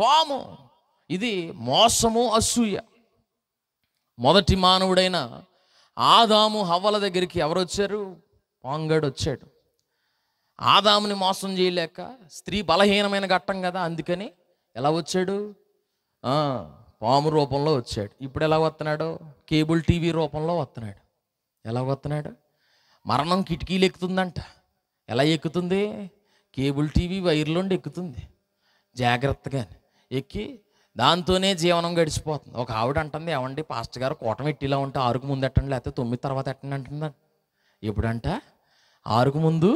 పాము ఇది మోసము అసూయ మొదటి మానవుడైన ఆదాము హవ్వల దగ్గరికి ఎవరు వచ్చారు పాంగడు వచ్చాడు ఆదాముని మోసం చేయలేక స్త్రీ బలహీనమైన ఘట్టం కదా అందుకని ఎలా వచ్చాడు పాము రూపంలో వచ్చాడు ఇప్పుడు ఎలా వస్తున్నాడు కేబుల్ టీవీ రూపంలో వస్తున్నాడు ఎలా వస్తున్నాడు మరణం కిటికీలు ఎక్కుతుందంట ఎలా ఎక్కుతుంది కేబుల్ టీవీ వైర్లోండి ఎక్కుతుంది జాగ్రత్తగా ఎక్కి దాంతోనే జీవనం గడిచిపోతుంది ఒక ఆవిడ అంటుంది ఏమండి పాస్టర్ గారు కూటమి ఎట్టిలా ఉంటే ఆరుకు ముందు ఎట్టండి లేకపోతే తొమ్మిది తర్వాత ఎట్టండి అంటుందా ఎప్పుడంట ఆరుకు ముందు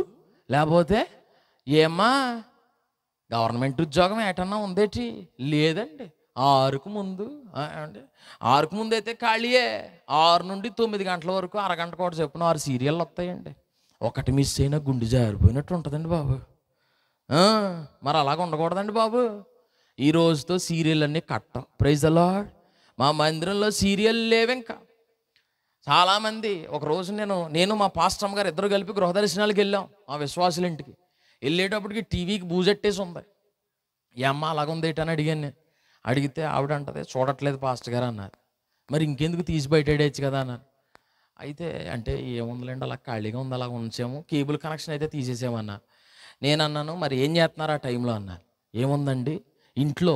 లేకపోతే ఏమ్మా గవర్నమెంట్ ఉద్యోగం ఏటన్నా ఉందేటి లేదండి ఆరుకు ముందు అండి ఆరుకు ముందు అయితే ఖాళీయే ఆరు నుండి తొమ్మిది గంటల వరకు అరగంట కూడా చెప్పిన ఆరు సీరియల్లు వస్తాయండి ఒకటి మిస్ అయినా గుండె జారిపోయినట్టు ఉంటుందండి బాబు మరి అలాగ ఉండకూడదండి బాబు ఈ రోజుతో సీరియల్ అన్నీ కట్టం ప్రైజ్ అలా మా మందిరంలో సీరియల్ లేవు ఇంకా చాలామంది ఒకరోజు నేను నేను మా పాస్టమ్ గారు ఇద్దరు కలిపి గృహ దర్శనాలకు వెళ్ళాం మా విశ్వాసుల ఇంటికి వెళ్ళేటప్పటికి టీవీకి బూజెట్టేసి ఉంది ఏమ్మ అమ్మ అలాగుంది ఏంటని అడిగాను నేను అడిగితే ఆవిడ అంటది చూడట్లేదు పాస్టర్ గారు అన్నారు మరి ఇంకెందుకు తీసి బయట అడేయచ్చు కదా అన్నారు అయితే అంటే ఏముందండి అలా ఖాళీగా ఉంది అలా ఉంచాము కేబుల్ కనెక్షన్ అయితే తీసేసామన్నారు నేను అన్నాను మరి ఏం చేస్తున్నారు ఆ టైంలో అన్నారు ఏముందండి ఇంట్లో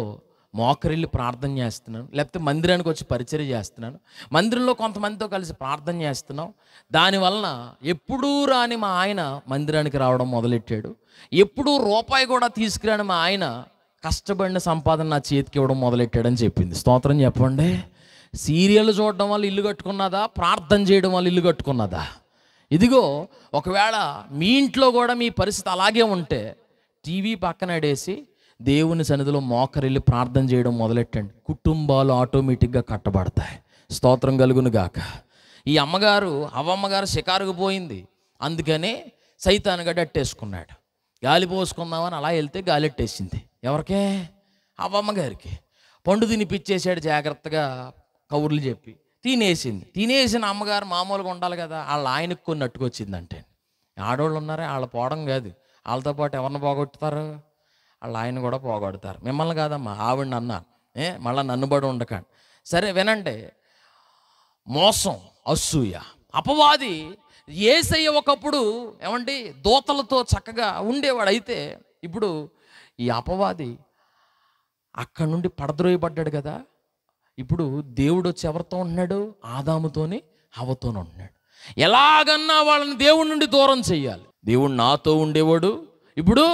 మోకరిల్లి ప్రార్థన చేస్తున్నాను లేకపోతే మందిరానికి వచ్చి పరిచయం చేస్తున్నాను మందిరంలో కొంతమందితో కలిసి ప్రార్థన చేస్తున్నాం దానివలన ఎప్పుడూ రాని మా ఆయన మందిరానికి రావడం మొదలెట్టాడు ఎప్పుడూ రూపాయి కూడా తీసుకురాని మా ఆయన కష్టపడిన సంపాదన నా చేతికి ఇవ్వడం మొదలెట్టాడని చెప్పింది స్తోత్రం చెప్పండి సీరియల్ చూడడం వల్ల ఇల్లు కట్టుకున్నదా ప్రార్థన చేయడం వల్ల ఇల్లు కట్టుకున్నదా ఇదిగో ఒకవేళ మీ ఇంట్లో కూడా మీ పరిస్థితి అలాగే ఉంటే టీవీ పక్కన దేవుని సన్నిధిలో మోకరిల్లి ప్రార్థన చేయడం మొదలెట్టండి కుటుంబాలు ఆటోమేటిక్గా కట్టబడతాయి స్తోత్రం కలుగును గాక ఈ అమ్మగారు అవ్వమ్మగారు షికారుకు పోయింది అందుకనే గడ్డ అట్టేసుకున్నాడు గాలి పోసుకుందామని అలా వెళ్తే గాలి గాలెట్టేసింది ఎవరికే అవ్వమ్మగారికి పండు తినిపిచ్చేసాడు జాగ్రత్తగా కౌర్లు చెప్పి తినేసింది తినేసిన అమ్మగారు మామూలుగా ఉండాలి కదా వాళ్ళ ఆయనకు కొన్ని అట్టుకొచ్చిందంటే ఆడవాళ్ళు ఉన్నారే వాళ్ళ పోవడం కాదు వాళ్ళతో పాటు ఎవరిని పోగొట్టుతారు వాళ్ళ ఆయన కూడా పోగొడతారు మిమ్మల్ని కాదమ్మా ఆవిడ అన్నారు ఏ మళ్ళీ నన్ను బడి ఉండకండి సరే వినండి మోసం అసూయ అపవాది ఏసయ్య ఒకప్పుడు ఏమండి దోతలతో చక్కగా ఉండేవాడు అయితే ఇప్పుడు ఈ అపవాది అక్కడి నుండి పడద్రోయబడ్డాడు కదా ఇప్పుడు దేవుడు చెవరితో ఉన్నాడు ఉంటున్నాడు ఆదాముతోని హవతోనే ఉంటున్నాడు ఎలాగన్నా వాళ్ళని దేవుడి నుండి దూరం చేయాలి దేవుడు నాతో ఉండేవాడు ఇప్పుడు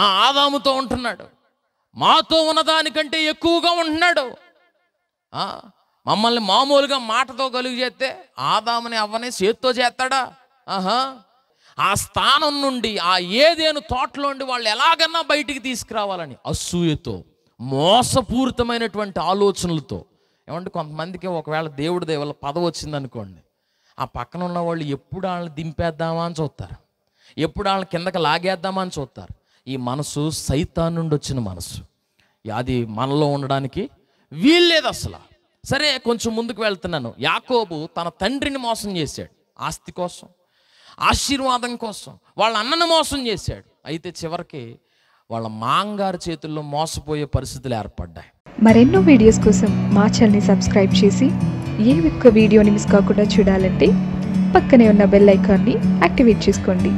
ఆ ఆదాముతో ఉంటున్నాడు మాతో ఉన్నదానికంటే ఎక్కువగా ఉంటున్నాడు మమ్మల్ని మామూలుగా మాటతో కలుగు చేస్తే ఆదాముని అవ్వనే చేత్తో చేస్తాడా ఆహా ఆ స్థానం నుండి ఆ ఏదేను తోటలోండి వాళ్ళు ఎలాగన్నా బయటికి తీసుకురావాలని అసూయతో మోసపూరితమైనటువంటి ఆలోచనలతో ఏమంటే కొంతమందికి ఒకవేళ దేవుడు దేవుళ్ళ పదవి వచ్చిందనుకోండి ఆ పక్కన ఉన్న వాళ్ళు ఎప్పుడు వాళ్ళని దింపేద్దామా అని చూస్తారు ఎప్పుడు వాళ్ళని కిందకి లాగేద్దామా అని చూస్తారు ఈ మనసు సైతా నుండి వచ్చిన మనసు అది మనలో ఉండడానికి వీల్లేదు అసలు సరే కొంచెం ముందుకు వెళ్తున్నాను యాకోబు తన తండ్రిని మోసం చేశాడు ఆస్తి కోసం ఆశీర్వాదం కోసం వాళ్ళ అన్నను మోసం చేశాడు అయితే చివరికి వాళ్ళ మాంగారు చేతుల్లో మోసపోయే పరిస్థితులు ఏర్పడ్డాయి మరెన్నో వీడియోస్ కోసం మా ఛానల్ని సబ్స్క్రైబ్ చేసి ఏ ఒక్క వీడియోని మిస్ కాకుండా చూడాలంటే పక్కనే ఉన్న బెల్ ఐకాన్ని యాక్టివేట్ చేసుకోండి